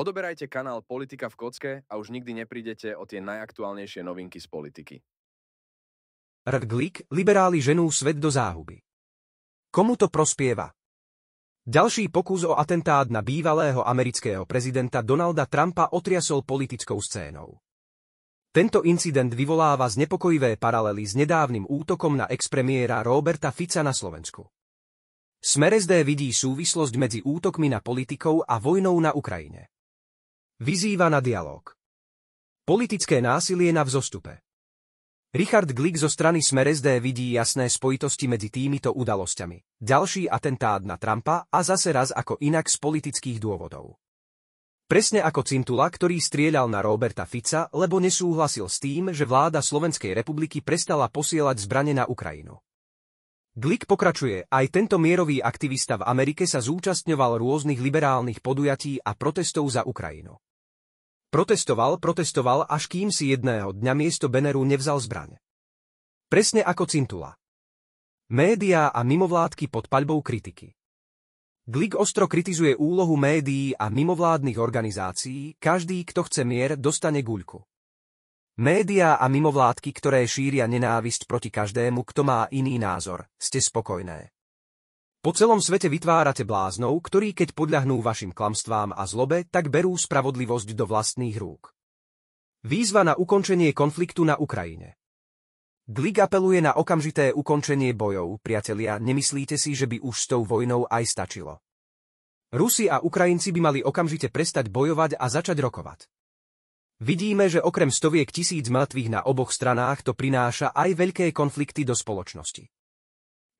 Odoberajte kanál Politika v kocke a už nikdy neprídete o tie najaktuálnejšie novinky z politiky. Rglík, liberáli ženú svet do záhuby. Komu to prospieva? Ďalší pokus o atentát na bývalého amerického prezidenta Donalda Trumpa otriasol politickou scénou. Tento incident vyvoláva znepokojivé paralely s nedávnym útokom na expremiéra Roberta Fica na Slovensku. Smer SD vidí súvislosť medzi útokmi na politikov a vojnou na Ukrajine. Vyzýva na dialog. Politické násilie na vzostupe. Richard Glick zo strany Smer SD vidí jasné spojitosti medzi týmito udalosťami. Ďalší atentát na Trumpa a zase raz ako inak z politických dôvodov. Presne ako Cintula, ktorý strieľal na Roberta Fica, lebo nesúhlasil s tým, že vláda Slovenskej republiky prestala posielať zbrane na Ukrajinu. Glick pokračuje, aj tento mierový aktivista v Amerike sa zúčastňoval rôznych liberálnych podujatí a protestov za Ukrajinu. Protestoval, protestoval, až kým si jedného dňa miesto Beneru nevzal zbraň. Presne ako Cintula. Média a mimovládky pod paľbou kritiky. Glik ostro kritizuje úlohu médií a mimovládnych organizácií, každý, kto chce mier, dostane guľku. Média a mimovládky, ktoré šíria nenávisť proti každému, kto má iný názor, ste spokojné. Po celom svete vytvárate bláznov, ktorí keď podľahnú vašim klamstvám a zlobe, tak berú spravodlivosť do vlastných rúk. Výzva na ukončenie konfliktu na Ukrajine Glik apeluje na okamžité ukončenie bojov, priatelia, nemyslíte si, že by už s tou vojnou aj stačilo. Rusi a Ukrajinci by mali okamžite prestať bojovať a začať rokovať. Vidíme, že okrem stoviek tisíc mŕtvych na oboch stranách to prináša aj veľké konflikty do spoločnosti.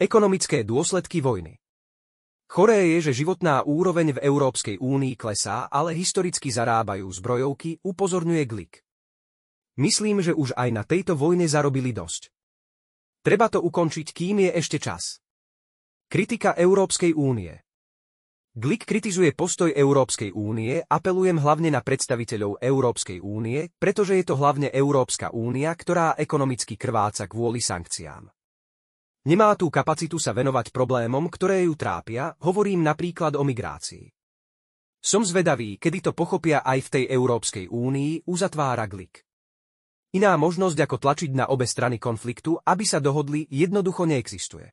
Ekonomické dôsledky vojny Choré je, že životná úroveň v Európskej únii klesá, ale historicky zarábajú zbrojovky, upozorňuje Glik. Myslím, že už aj na tejto vojne zarobili dosť. Treba to ukončiť, kým je ešte čas. Kritika Európskej únie Glik kritizuje postoj Európskej únie, apelujem hlavne na predstaviteľov Európskej únie, pretože je to hlavne Európska únia, ktorá ekonomicky krváca kvôli sankciám. Nemá tú kapacitu sa venovať problémom, ktoré ju trápia, hovorím napríklad o migrácii. Som zvedavý, kedy to pochopia aj v tej Európskej únii, uzatvára Glik. Iná možnosť ako tlačiť na obe strany konfliktu, aby sa dohodli, jednoducho neexistuje.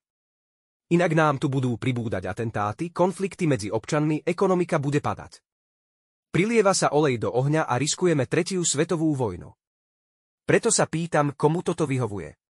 Inak nám tu budú pribúdať atentáty, konflikty medzi občanmi, ekonomika bude padať. Prilieva sa olej do ohňa a riskujeme tretiu svetovú vojnu. Preto sa pýtam, komu toto vyhovuje.